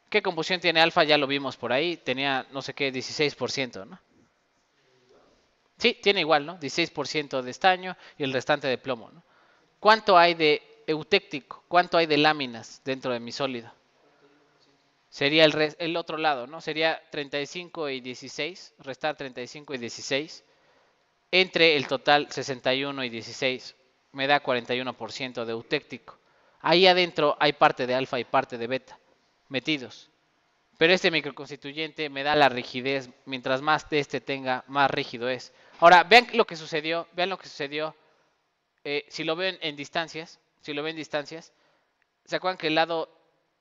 ¿Qué composición tiene alfa? Ya lo vimos por ahí, tenía no sé qué, 16%, ¿no? Sí, tiene igual, ¿no? 16% de estaño y el restante de plomo, ¿no? ¿Cuánto hay de eutéctico? ¿Cuánto hay de láminas dentro de mi sólido? Sería el, el otro lado, ¿no? Sería 35 y 16, restar 35 y 16, entre el total 61 y 16, me da 41% de eutéctico. Ahí adentro hay parte de alfa y parte de beta metidos. Pero este microconstituyente me da la rigidez. Mientras más de este tenga, más rígido es. Ahora, vean lo que sucedió. Vean lo que sucedió. Eh, si lo ven en distancias, si lo ven en distancias, ¿se acuerdan que el lado,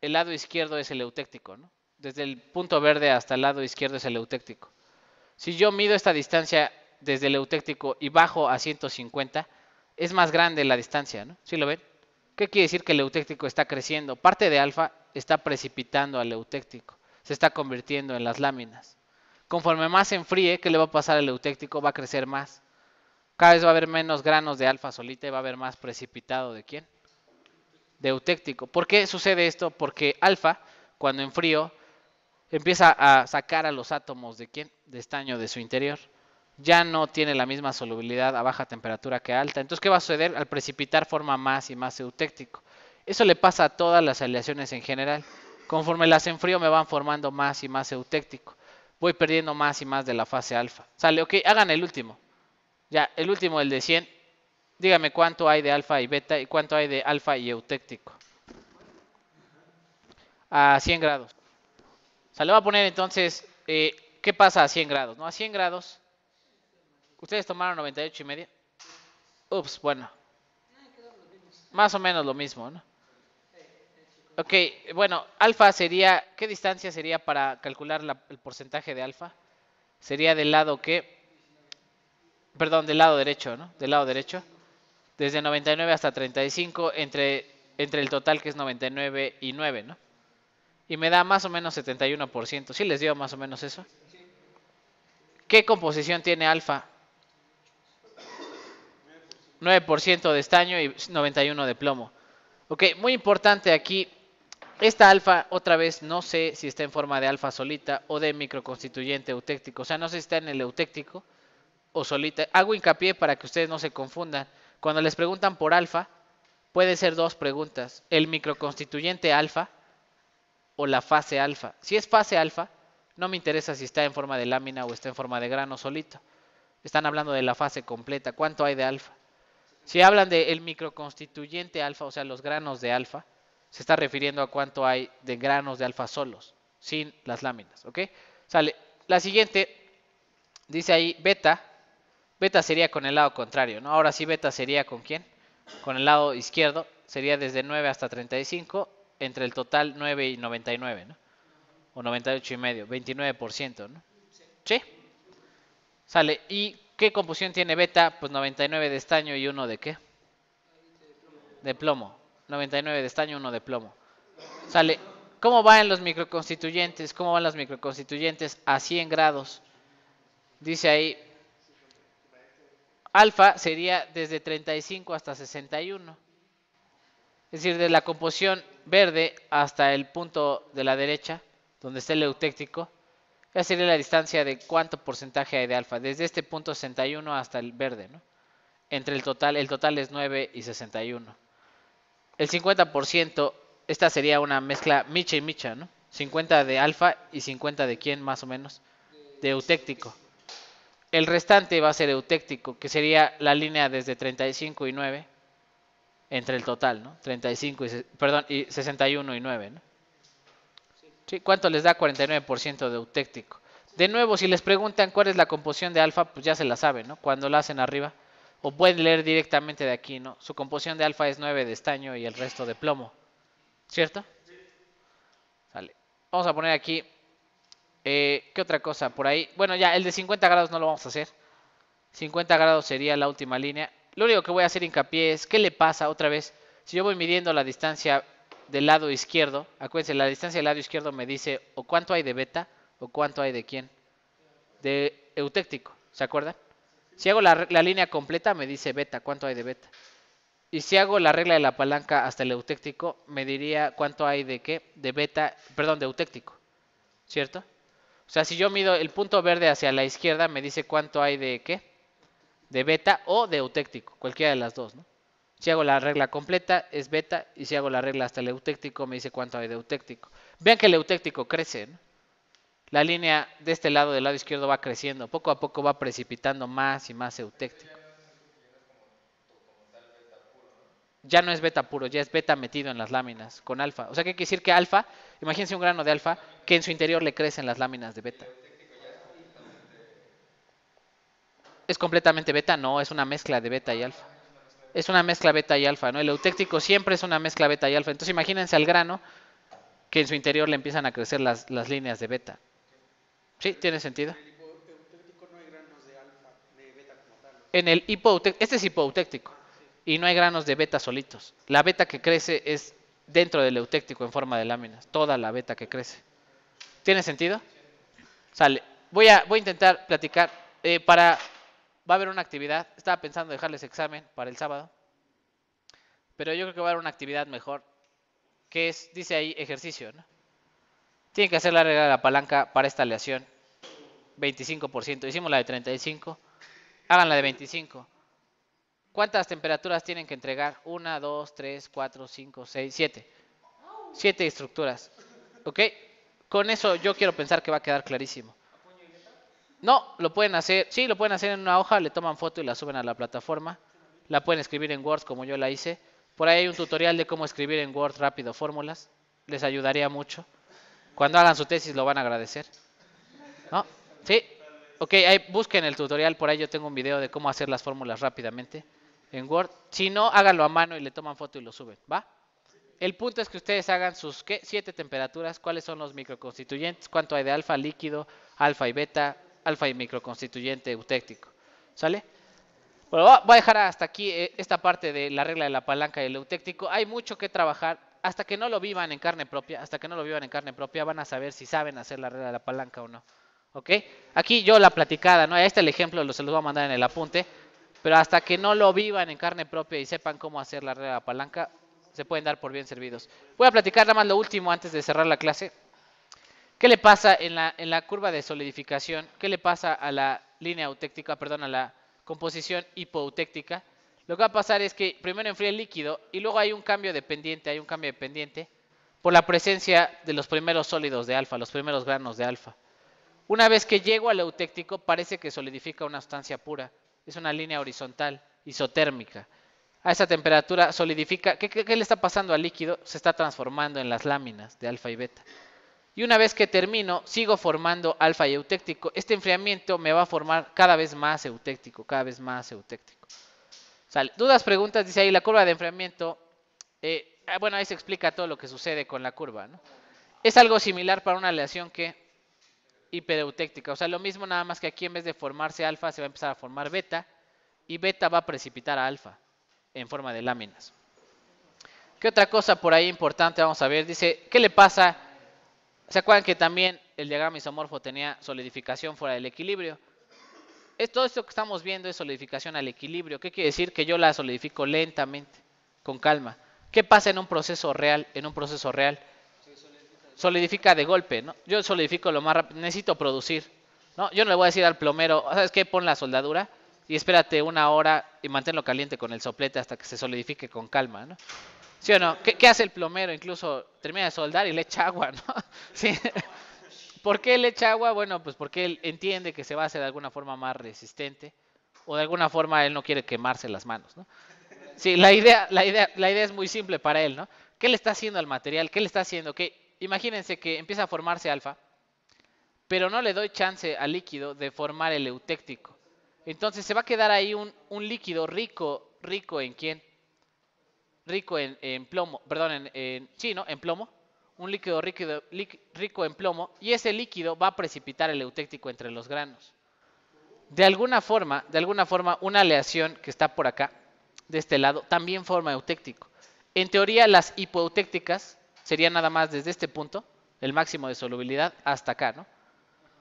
el lado izquierdo es el eutéctico? ¿no? Desde el punto verde hasta el lado izquierdo es el eutéctico. Si yo mido esta distancia desde el eutéctico y bajo a 150, es más grande la distancia, ¿no? ¿Sí lo ven? ¿Qué quiere decir que el eutéctico está creciendo? Parte de alfa está precipitando al eutéctico se está convirtiendo en las láminas. Conforme más enfríe, ¿qué le va a pasar al eutéctico? Va a crecer más. Cada vez va a haber menos granos de alfa solita y va a haber más precipitado de quién? De eutéctico. ¿Por qué sucede esto? Porque alfa, cuando enfrío, empieza a sacar a los átomos de quién? De estaño de su interior. Ya no tiene la misma solubilidad a baja temperatura que alta. Entonces, ¿qué va a suceder? Al precipitar forma más y más eutéctico. Eso le pasa a todas las aleaciones en general. Conforme las enfrío me van formando más y más eutéctico. Voy perdiendo más y más de la fase alfa. Sale, ok, hagan el último. Ya, el último, el de 100. Dígame cuánto hay de alfa y beta y cuánto hay de alfa y eutéctico. A 100 grados. O sea, le voy a poner entonces, eh, ¿qué pasa a 100 grados? No, a 100 grados. ¿Ustedes tomaron 98 y media? Ups, bueno. Más o menos lo mismo, ¿no? Ok, bueno, alfa sería, ¿qué distancia sería para calcular el porcentaje de alfa? Sería del lado que, perdón, del lado derecho, ¿no? Del lado derecho. Desde 99 hasta 35 entre, entre el total que es 99 y 9, ¿no? Y me da más o menos 71%. ¿Sí les dio más o menos eso? ¿Qué composición tiene alfa? 9% de estaño y 91 de plomo. Ok, muy importante aquí esta alfa, otra vez, no sé si está en forma de alfa solita o de microconstituyente eutéctico. O sea, no sé si está en el eutéctico o solita. Hago hincapié para que ustedes no se confundan. Cuando les preguntan por alfa, puede ser dos preguntas. El microconstituyente alfa o la fase alfa. Si es fase alfa, no me interesa si está en forma de lámina o está en forma de grano solito. Están hablando de la fase completa. ¿Cuánto hay de alfa? Si hablan del el microconstituyente alfa, o sea, los granos de alfa, se está refiriendo a cuánto hay de granos de alfa solos sin las láminas, ¿ok? Sale. La siguiente dice ahí beta. Beta sería con el lado contrario, ¿no? Ahora sí beta sería con quién? Con el lado izquierdo. Sería desde 9 hasta 35, entre el total 9 y 99, ¿no? O 98 y medio, 29%, ¿no? ¿Sí? Sale. ¿Y qué composición tiene beta? Pues 99 de estaño y uno de qué? De plomo. 99 de estaño, 1 de plomo. Sale, ¿cómo van los microconstituyentes? ¿Cómo van las microconstituyentes a 100 grados? Dice ahí, alfa sería desde 35 hasta 61. Es decir, de la composición verde hasta el punto de la derecha, donde está el eutéctico, esa sería la distancia de cuánto porcentaje hay de alfa, desde este punto 61 hasta el verde, ¿no? Entre el total, el total es 9 y 61 el 50%, esta sería una mezcla micha y micha, ¿no? 50 de alfa y 50 de quién más o menos? De eutéctico. El restante va a ser eutéctico, que sería la línea desde 35 y 9 entre el total, ¿no? 35 y, perdón, 61 y 9, ¿no? ¿Sí? ¿Cuánto les da 49% de eutéctico? De nuevo, si les preguntan cuál es la composición de alfa, pues ya se la saben, ¿no? Cuando la hacen arriba, o pueden leer directamente de aquí, ¿no? Su composición de alfa es 9 de estaño y el resto de plomo. ¿Cierto? Sale. Vamos a poner aquí. Eh, ¿Qué otra cosa? Por ahí. Bueno, ya, el de 50 grados no lo vamos a hacer. 50 grados sería la última línea. Lo único que voy a hacer hincapié es, ¿qué le pasa otra vez? Si yo voy midiendo la distancia del lado izquierdo, acuérdense, la distancia del lado izquierdo me dice o cuánto hay de beta o cuánto hay de quién. De eutéctico, ¿se acuerda? Si hago la, línea completa, me dice beta, cuánto hay de beta. Y si hago la regla de la palanca hasta el eutéctico, me diría cuánto hay de qué, de beta, perdón, de eutéctico, ¿cierto? O sea, si yo mido el punto verde hacia la izquierda, me dice cuánto hay de qué, de beta o de eutéctico, cualquiera de las dos, ¿no? Si hago la regla completa es beta y si hago la regla hasta el eutéctico me dice cuánto hay de eutéctico. Vean que el eutéctico crece, ¿no? la línea de este lado, del lado izquierdo, va creciendo. Poco a poco va precipitando más y más eutéctico. Ya no es beta puro, ya es beta metido en las láminas con alfa. O sea, ¿qué quiere decir que alfa? Imagínense un grano de alfa que en su interior le crecen las láminas de beta. ¿Es completamente beta? No, es una mezcla de beta y alfa. Es una mezcla beta y alfa, ¿no? El eutéctico siempre es una mezcla beta y alfa. Entonces imagínense al grano que en su interior le empiezan a crecer las líneas de beta. Sí, tiene sentido. En el hipoutéctico, este es hipoutéctico ah, y no hay granos de beta solitos. La beta que crece es dentro del eutéctico en forma de láminas, toda la beta que crece. ¿Tiene sentido? Sale. Voy a, voy a intentar platicar. Eh, para, va a haber una actividad. Estaba pensando dejarles examen para el sábado. Pero yo creo que va a haber una actividad mejor. Que es, dice ahí, ejercicio. tiene Tienen que hacer la regla de la palanca para esta aleación. 25%. Hicimos la de 35. Hagan la de 25. ¿Cuántas temperaturas tienen que entregar? Una, dos, tres, cuatro, cinco, seis, siete. Siete estructuras. ¿Ok? Con eso yo quiero pensar que va a quedar clarísimo. No, lo pueden hacer, sí, lo pueden hacer en una hoja, le toman foto y la suben a la plataforma. La pueden escribir en Word como yo la hice. Por ahí hay un tutorial de cómo escribir en Word rápido fórmulas. Les ayudaría mucho. Cuando hagan su tesis lo van a agradecer. ¿No? Sí. Ok, ahí, busquen el tutorial, por ahí yo tengo un video de cómo hacer las fórmulas rápidamente en Word. Si no, háganlo a mano y le toman foto y lo suben, ¿va? El punto es que ustedes hagan sus siete temperaturas, cuáles son los microconstituyentes, cuánto hay de alfa líquido, alfa y beta, alfa y microconstituyente eutéctico. ¿Sale? Bueno, voy a dejar hasta aquí eh, esta parte de la regla de la palanca y el eutéctico. Hay mucho que trabajar. Hasta que no lo vivan en carne propia, hasta que no lo vivan en carne propia, van a saber si saben hacer la regla de la palanca o no. ¿Ok? Aquí yo la platicada, ¿no? Este el ejemplo lo se los voy a mandar en el apunte. Pero hasta que no lo vivan en carne propia y sepan cómo hacer la regla de palanca, se pueden dar por bien servidos. Voy a platicar nada más lo último antes de cerrar la clase. ¿Qué le pasa en la, curva de solidificación? ¿Qué le pasa a la línea eutéctica, perdón, a la composición hipotéctica Lo que va a pasar es que primero enfría el líquido y luego hay un cambio de pendiente, hay un cambio de pendiente por la presencia de los primeros sólidos de alfa, los primeros granos de alfa. Una vez que llego al eutéctico, parece que solidifica una sustancia pura. Es una línea horizontal, isotérmica. A esa temperatura solidifica. ¿Qué, le está pasando al líquido? Se está transformando en las láminas de alfa y beta. Y una vez que termino, sigo formando alfa y eutéctico. Este enfriamiento me va a formar cada vez más eutéctico, cada vez más eutéctico. Dudas, preguntas, dice ahí la curva de enfriamiento. Eh, ah, bueno, ahí se explica todo lo que sucede con la curva. Es algo similar para una aleación que pedeutéctica, O sea, lo mismo nada más que aquí en vez de formarse alfa, se va a empezar a formar beta. Y beta va a precipitar a alfa en forma de láminas. ¿Qué otra cosa por ahí importante vamos a ver? Dice, ¿qué le pasa? ¿Se acuerdan que también el diagrama isomorfo tenía solidificación fuera del equilibrio? todo esto que estamos viendo es solidificación al equilibrio. ¿Qué quiere decir? Que yo la solidifico lentamente, con calma. ¿Qué pasa en un proceso real? En un proceso real solidifica de golpe, ¿no? Yo solidifico lo más rápido, necesito producir, ¿no? Yo no le voy a decir al plomero, ¿sabes qué? Pon la soldadura y espérate una hora y manténlo caliente con el soplete hasta que se solidifique con calma, ¿no? ¿Sí o no? ¿Qué, hace el plomero? Incluso termina de soldar y le echa agua, ¿no? ¿Sí? ¿Por qué le echa agua? Bueno, pues porque él entiende que se va a hacer de alguna forma más resistente o de alguna forma él no quiere quemarse las manos, ¿no? Sí, la idea, la idea, la idea es muy simple para él, ¿no? ¿Qué le está haciendo al material? ¿Qué le está haciendo? ¿Qué, imagínense que empieza a formarse alfa, pero no le doy chance al líquido de formar el eutéctico. Entonces se va a quedar ahí un, líquido rico, rico en quién? Rico en, plomo, perdón, en, En plomo. Un líquido rico, en plomo y ese líquido va a precipitar el eutéctico entre los granos. De alguna forma, de alguna forma, una aleación que está por acá, de este lado, también forma eutéctico. En teoría, las hipoeutécticas sería nada más desde este punto, el máximo de solubilidad, hasta acá, ¿no?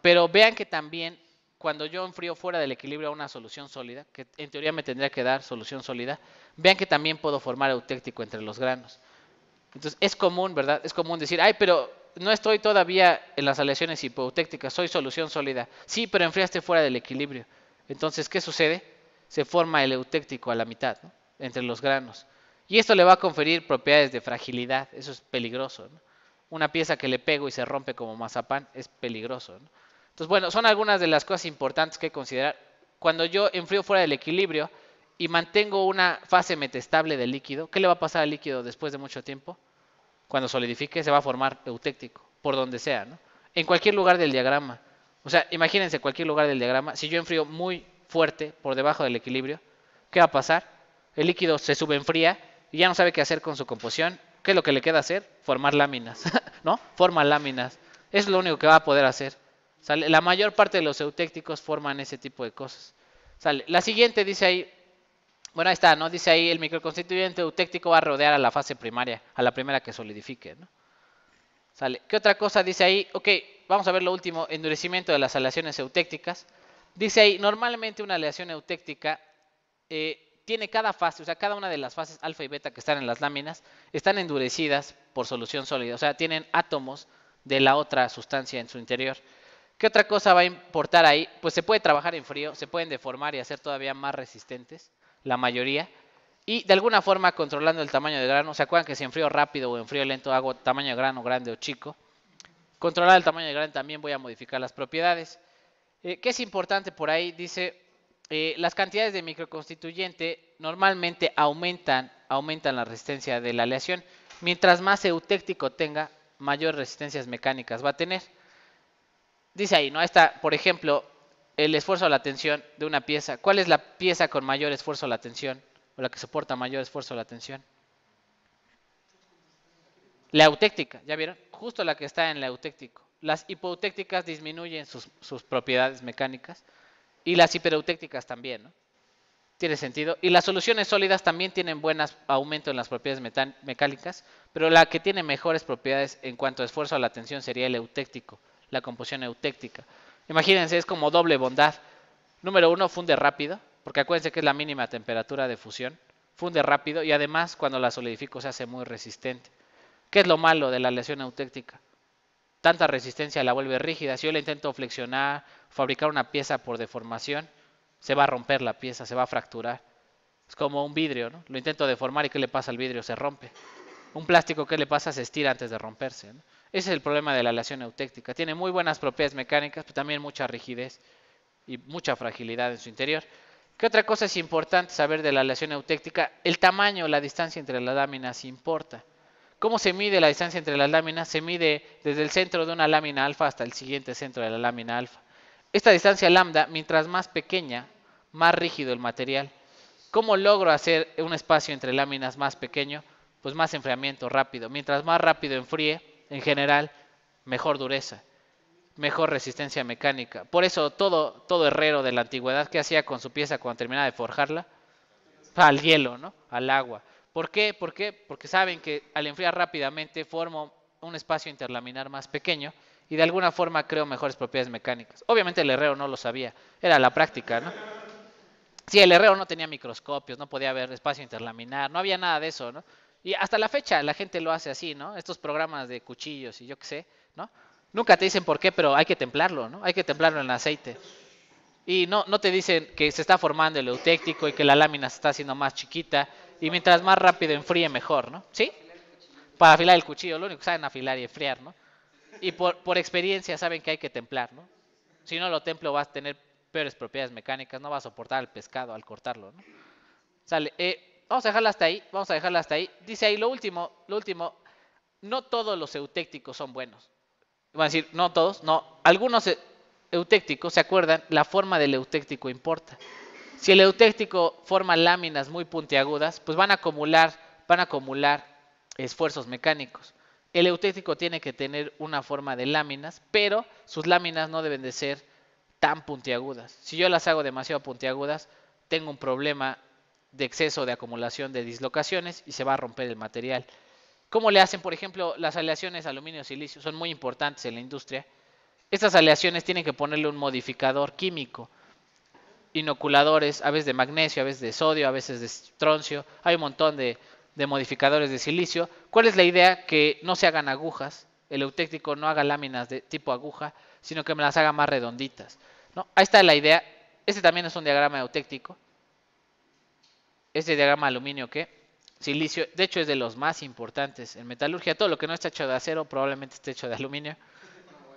Pero vean que también cuando yo enfrío fuera del equilibrio a una solución sólida, que en teoría me tendría que dar solución sólida, vean que también puedo formar eutéctico entre los granos. Entonces, es común, ¿verdad? Es común decir, ay, pero no estoy todavía en las aleaciones hipoeutécticas, soy solución sólida. Sí, pero enfriaste fuera del equilibrio. Entonces, ¿qué sucede? Se forma el eutéctico a la mitad, ¿no? entre los granos. Y esto le va a conferir propiedades de fragilidad, eso es peligroso. Una pieza que le pego y se rompe como mazapán es peligroso. Entonces, bueno, son algunas de las cosas importantes que considerar. Cuando yo enfrío fuera del equilibrio y mantengo una fase metestable del líquido, ¿qué le va a pasar al líquido después de mucho tiempo? Cuando solidifique se va a formar eutéctico, por donde sea, En cualquier lugar del diagrama. O sea, imagínense cualquier lugar del diagrama, si yo enfrío muy fuerte por debajo del equilibrio, ¿qué va a pasar? El líquido se subenfría y ya no sabe qué hacer con su composición, ¿qué es lo que le queda hacer? Formar láminas, ¿no? forman láminas. Es lo único que va a poder hacer. ¿Sale? La mayor parte de los eutécticos forman ese tipo de cosas. ¿Sale? La siguiente dice ahí, bueno, ahí está, ¿no? Dice ahí, el microconstituyente eutéctico va a rodear a la fase primaria, a la primera que solidifique, ¿Sale? ¿Qué otra cosa dice ahí? Ok, vamos a ver lo último, endurecimiento de las aleaciones eutécticas. Dice ahí, normalmente una aleación eutéctica eh, tiene cada fase, o sea, cada una de las fases alfa y beta que están en las láminas, están endurecidas por solución sólida, o sea, tienen átomos de la otra sustancia en su interior. ¿Qué otra cosa va a importar ahí? Pues se puede trabajar en frío, se pueden deformar y hacer todavía más resistentes, la mayoría, y de alguna forma controlando el tamaño de grano. ¿Se acuerdan que si en frío rápido o en frío lento hago tamaño de grano grande o chico? Controlar el tamaño de grano también voy a modificar las propiedades. Eh, ¿Qué es importante por ahí? Dice, eh, las cantidades de microconstituyente normalmente aumentan, la resistencia de la aleación. Mientras más eutéctico tenga, mayor resistencias mecánicas va a tener. Dice ahí, ¿no? Está, por ejemplo, el esfuerzo a la tensión de una pieza. ¿Cuál es la pieza con mayor esfuerzo a la tensión? O la que soporta mayor esfuerzo a la tensión. La eutéctica, ¿ya vieron? Justo la que está en la eutéctico. Las hipotécticas disminuyen sus propiedades mecánicas. Y las hipereutécticas también, ¿no? Tiene sentido. Y las soluciones sólidas también tienen buen aumento en las propiedades mecánicas, pero la que tiene mejores propiedades en cuanto a esfuerzo a la tensión sería el eutéctico, la composición eutéctica. Imagínense, es como doble bondad. Número uno, funde rápido, porque acuérdense que es la mínima temperatura de fusión. Funde rápido y además cuando la solidifico se hace muy resistente. ¿Qué es lo malo de la lesión eutéctica? Tanta resistencia la vuelve rígida. Si yo le intento flexionar, fabricar una pieza por deformación, se va a romper la pieza, se va a fracturar. Es como un vidrio, ¿no? Lo intento deformar y ¿qué le pasa al vidrio? Se rompe. Un plástico, ¿qué le pasa? Se estira antes de romperse. Ese es el problema de la aleación eutéctica. Tiene muy buenas propiedades mecánicas, pero también mucha rigidez y mucha fragilidad en su interior. ¿Qué otra cosa es importante saber de la aleación eutéctica? El tamaño, la distancia entre las láminas importa. ¿Cómo se mide la distancia entre las láminas? Se mide desde el centro de una lámina alfa hasta el siguiente centro de la lámina alfa. Esta distancia lambda, mientras más pequeña, más rígido el material. ¿Cómo logro hacer un espacio entre láminas más pequeño? Pues más enfriamiento rápido. Mientras más rápido enfríe, en general, mejor dureza, mejor resistencia mecánica. Por eso todo, todo herrero de la antigüedad, que hacía con su pieza cuando terminaba de forjarla? Al hielo, ¿no? Al agua. ¿Por qué? Porque saben que al enfriar rápidamente formo un espacio interlaminar más pequeño y de alguna forma creo mejores propiedades mecánicas. Obviamente el herrero no lo sabía, era la práctica, ¿no? Sí, el herrero no tenía microscopios, no podía ver espacio interlaminar, no había nada de eso, ¿no? Y hasta la fecha la gente lo hace así, ¿no? Estos programas de cuchillos y yo qué sé, ¿no? Nunca te dicen por qué, pero hay que templarlo, ¿no? Hay que templarlo en aceite. Y no, no te dicen que se está formando el eutéctico y que la lámina se está haciendo más chiquita y mientras más rápido enfríe, mejor, ¿no? ¿Sí? Para afilar el cuchillo, lo único que saben afilar y enfriar, ¿no? Y por, experiencia saben que hay que templar, ¿no? Si no lo templo vas a tener peores propiedades mecánicas, no va a soportar el pescado al cortarlo, ¿no? Sale, eh, vamos a dejarla hasta ahí, vamos a dejarla hasta ahí. Dice ahí lo último, lo último, no todos los eutécticos son buenos. Van a decir, no todos, no. Algunos eutécticos, ¿se acuerdan? La forma del eutéctico importa. Si el eutéctico forma láminas muy puntiagudas, pues van a acumular, van a acumular esfuerzos mecánicos. El eutéctico tiene que tener una forma de láminas, pero sus láminas no deben de ser tan puntiagudas. Si yo las hago demasiado puntiagudas, tengo un problema de exceso de acumulación de dislocaciones y se va a romper el material. ¿Cómo le hacen, por ejemplo, las aleaciones aluminio-silicio? Son muy importantes en la industria. Estas aleaciones tienen que ponerle un modificador químico inoculadores, a veces de magnesio, a veces de sodio, a veces de troncio, hay un montón de, modificadores de silicio. ¿Cuál es la idea? Que no se hagan agujas, el eutéctico no haga láminas de tipo aguja, sino que me las haga más redonditas. ¿no? Ahí está la idea. Este también es un diagrama eutéctico. Este diagrama aluminio que silicio, de hecho es de los más importantes en metalurgia. Todo lo que no está hecho de acero probablemente esté hecho de aluminio.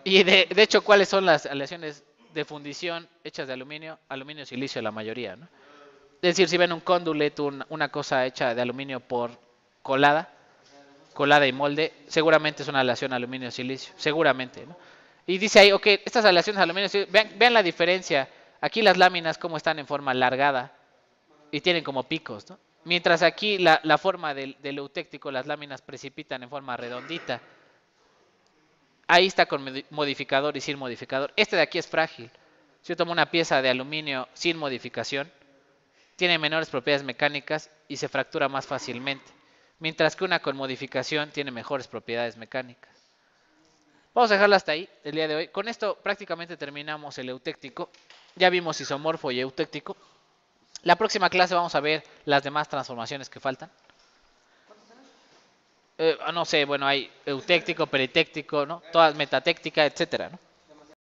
Y de, de hecho, ¿cuáles son las aleaciones de fundición hechas de aluminio, aluminio silicio la mayoría. ¿no? Es decir, si ven un cóndulet, una cosa hecha de aluminio por colada, colada y molde, seguramente es una aleación aluminio silicio, seguramente. ¿no? Y dice ahí, ok, estas aleaciones aluminio silicio, vean, la diferencia. Aquí las láminas como están en forma alargada y tienen como picos, ¿no? Mientras aquí la, forma del eutéctico, las láminas precipitan en forma redondita. Ahí está con modificador y sin modificador. Este de aquí es frágil. Si yo tomo una pieza de aluminio sin modificación, tiene menores propiedades mecánicas y se fractura más fácilmente, mientras que una con modificación tiene mejores propiedades mecánicas. Vamos a dejarla hasta ahí el día de hoy. Con esto prácticamente terminamos el eutéctico. Ya vimos isomorfo y eutéctico. La próxima clase vamos a ver las demás transformaciones que faltan. Eh, ah, no sé, bueno, hay eutéctico, peritéctico, ¿no? Todas metatéctica, etcétera, ¿no?